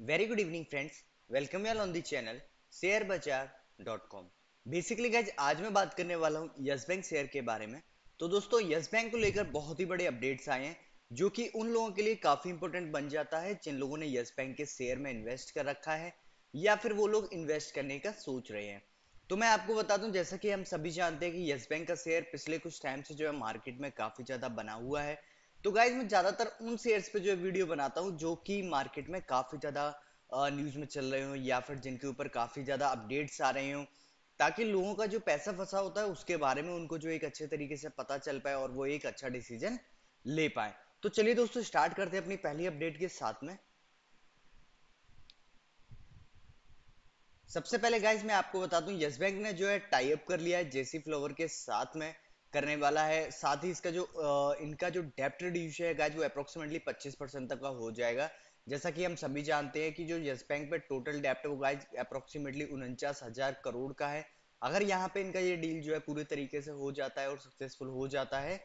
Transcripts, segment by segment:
very good very good evening friends on the channel share Bazaar dot com basically guys आज मैं बात करने वाला हूँ यस बैंक शेयर के बारे में तो दोस्तों यस बैंक को लेकर बहुत ही बड़े अपडेट्स आए हैं जो कि उन लोगों के लिए काफी इंपॉर्टेंट बन जाता है जिन लोगों ने यस बैंक के शेयर में इन्वेस्ट कर रखा है या फिर वो लोग इन्वेस्ट करने का सोच रहे हैं तो मैं आपको बता दूं जैसा कि हम सभी जानते हैं कि यस बैंक का शेयर पिछले कुछ टाइम से जो है मार्केट में काफी ज्यादा बना हुआ है तो गाइज मैं ज़्यादातर उन शेयर्स पे जो वीडियो बनाता हूँ जो कि मार्केट में काफ़ी ज़्यादा न्यूज़ में चल रहे हो या फिर जिनके ऊपर काफ़ी ज़्यादा अपडेट्स आ रहे हो ताकि लोगों का जो पैसा फंसा होता है उसके बारे में उनको जो एक अच्छे तरीके से पता चल पाए और वो एक अच्छा डिसीजन ले पाए तो चलिए दोस्तों स्टार्ट करते हैं अपनी पहली अपडेट के साथ में सबसे पहले गाइज मैं आपको बता दूं यस बैंक ने जो है टाई अप कर लिया है जेसी फ्लोवर के साथ में करने वाला है साथ ही इसका जो इनका जो डेप्ट रिड्यूस है वो अप्रोक्सीमेटली 25 परसेंट तक का हो जाएगा जैसा कि हम सभी जानते हैं कि जो यस बैंक पे टोटल डेप्ट वो गाइज अप्रोक्सीमेटली उनचास हजार करोड़ का है अगर यहाँ पे इनका ये डील जो है पूरे तरीके से हो जाता है और सक्सेसफुल हो जाता है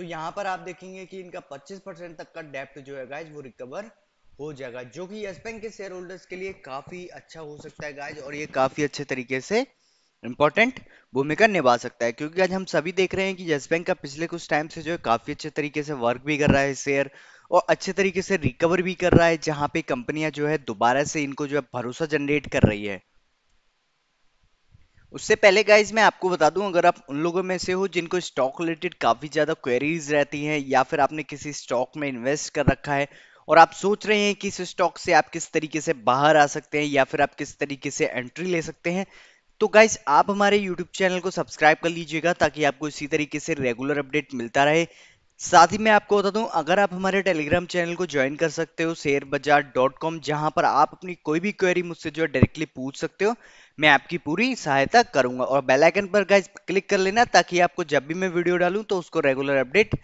तो यहाँ पर आप देखेंगे कि इनका 25 परसेंट तक का डेप्ट जो है गाइज वो रिकवर हो जाएगा जो कि यस बैंक के शेयर होल्डर्स के लिए काफ़ी अच्छा हो सकता है गाइज और ये काफ़ी अच्छे तरीके से इम्पोर्टेंट भूमिका निभा सकता है क्योंकि आज हम सभी देख रहे हैं कि येस बैंक का पिछले कुछ टाइम से जो है काफ़ी अच्छे तरीके से वर्क भी कर रहा है शेयर और अच्छे तरीके से रिकवर भी कर रहा है जहां पे कंपनियां जो है दोबारा से इनको जो है भरोसा जनरेट कर रही है उससे पहले गाइज मैं आपको बता दूं अगर आप उन लोगों में से हो जिनको स्टॉक रिलेटेड काफ़ी ज़्यादा क्वेरीज रहती हैं या फिर आपने किसी स्टॉक में इन्वेस्ट कर रखा है और आप सोच रहे हैं कि इस स्टॉक से आप किस तरीके से बाहर आ सकते हैं या फिर आप किस तरीके से एंट्री ले सकते हैं तो गाइज आप हमारे YouTube चैनल को सब्सक्राइब कर लीजिएगा ताकि आपको इसी तरीके से रेगुलर अपडेट मिलता रहे साथ ही मैं आपको बता दूं अगर आप हमारे टेलीग्राम चैनल को ज्वाइन कर सकते हो शेयर बाजार डॉट कॉम जहां पर आप अपनी कोई भी क्वेरी मुझसे जो है डायरेक्टली पूछ सकते हो मैं आपकी पूरी सहायता करूंगा और बेल आइकन पर गाइज क्लिक कर लेना ताकि आपको जब भी मैं वीडियो डालूं तो उसको रेगुलर अपडेट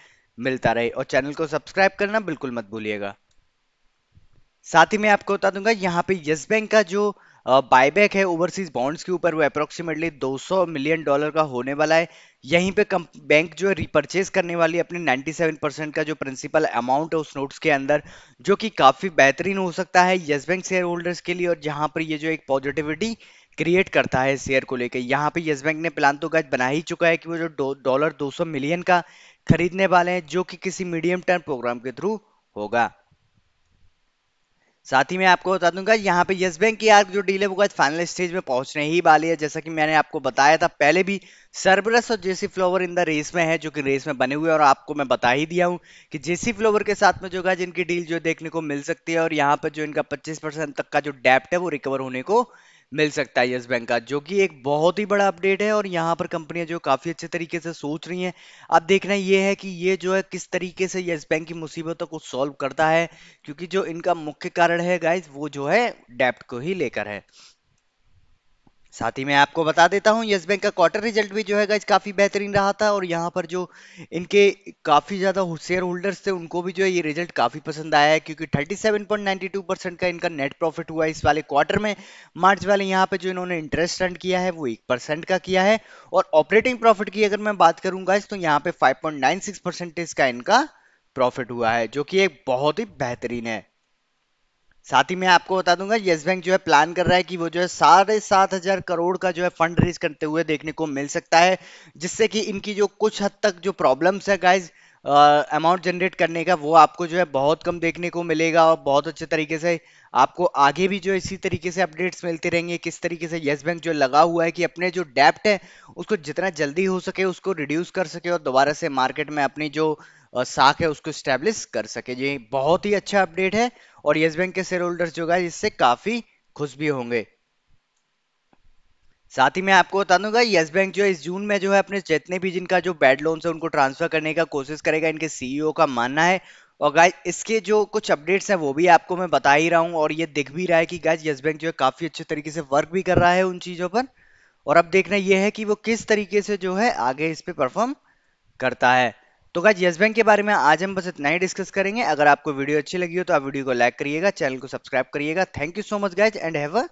मिलता रहे और चैनल को सब्सक्राइब करना बिल्कुल मत भूलिएगा साथ ही मैं आपको बता दूंगा यहाँ पे यस बैंक का जो बायबैक है ओवरसीज बॉन्ड्स के ऊपर वो अप्रोक्सीमेटली 200 मिलियन डॉलर का होने वाला है यहीं पे बैंक जो है रिपर्चेज करने वाली अपने 97 परसेंट का जो प्रिंसिपल अमाउंट है उस नोट्स के अंदर जो कि काफ़ी बेहतरीन हो सकता है येस बैंक शेयर होल्डर्स के लिए और जहां पर ये जो एक पॉजिटिविटी क्रिएट करता है शेयर को लेकर यहाँ पे येस बैंक ने प्लान तो गज बना ही चुका है कि वो जो डॉलर दो मिलियन का खरीदने वाले हैं जो कि किसी मीडियम टर्म प्रोग्राम के थ्रू होगा साथ ही मैं आपको बता दूंगा यहाँ पे येस बैंक की आज जो डील है वो आज फाइनल स्टेज में पहुंचने ही वाली है जैसा कि मैंने आपको बताया था पहले भी सरबरस और J C Flower in the race में है जो कि रेस में बने हुए और आपको मैं बता ही दिया हूँ कि जेसी फ्लोवर के साथ में जो गाज इनकी डील जो देखने को मिल सकती है और यहाँ पर जो इनका पच्चीस तक का जो डेप्ट है वो रिकवर होने को मिल सकता है यस बैंक का जो कि एक बहुत ही बड़ा अपडेट है और यहाँ पर कंपनियां जो काफ़ी अच्छे तरीके से सोच रही हैं अब देखना ये है कि ये जो है किस तरीके से यस बैंक की मुसीबतों को सॉल्व करता है क्योंकि जो इनका मुख्य कारण है गाइज वो जो है डेप्ट को ही लेकर है साथ ही मैं आपको बता देता हूँ येस बैंक का क्वार्टर रिजल्ट भी जो है गाइज काफ़ी बेहतरीन रहा था और यहाँ पर जो इनके काफ़ी ज़्यादा शेयर होल्डर्स थे उनको भी जो है ये रिजल्ट काफ़ी पसंद आया है क्योंकि 37.92 परसेंट का इनका नेट प्रॉफिट हुआ इस वाले क्वार्टर में मार्च वाले यहाँ पे जो इन्होंने इंटरेस्ट रन किया है वो एक परसेंट का किया है और ऑपरेटिंग प्रॉफिट की अगर मैं बात करूंगा इस तो यहाँ पे फाइव परसेंटेज का इनका प्रॉफिट हुआ है जो कि एक बहुत ही बेहतरीन है साथ ही मैं आपको बता दूंगा येस बैंक जो है प्लान कर रहा है कि वो जो है साढ़े सात हजार करोड़ का जो है फंड रेज करते हुए देखने को मिल सकता है जिससे कि इनकी जो कुछ हद तक जो प्रॉब्लम्स है गाइज अमाउंट uh, जनरेट करने का वो आपको जो है बहुत कम देखने को मिलेगा और बहुत अच्छे तरीके से आपको आगे भी जो इसी तरीके से अपडेट्स मिलते रहेंगे किस तरीके से येस बैंक जो लगा हुआ है कि अपने जो डेप्ट है उसको जितना जल्दी हो सके उसको रिड्यूस कर सके और दोबारा से मार्केट में अपनी जो साख है उसको स्टेब्लिश कर सके ये बहुत ही अच्छा अपडेट है और येस बैंक के शेयर होल्डर्स जो है इससे काफी खुश भी होंगे साथ ही मैं आपको बता दूंगा येस बैंक जो है इस जून में जो है अपने जितने भी जिनका जो बैड लोन है उनको ट्रांसफर करने का कोशिश करेगा इनके सीईओ e का मानना है और गाइज इसके जो कुछ अपडेट्स हैं वो भी आपको मैं बता ही रहा हूँ और ये दिख भी रहा है कि गाइज येस बैंक जो है काफी अच्छे तरीके से वर्क भी कर रहा है उन चीजों पर और अब देखना यह है कि वो किस तरीके से जो है आगे इस पे परफॉर्म करता है तो गाइज यस बैंक के बारे में आज हम बस इतना ही डिस्कस करेंगे अगर आपको वीडियो अच्छी लगी हो तो आप वीडियो को लाइक करिएगा चैनल को सब्सक्राइब करिएगा thank you so much guys and have a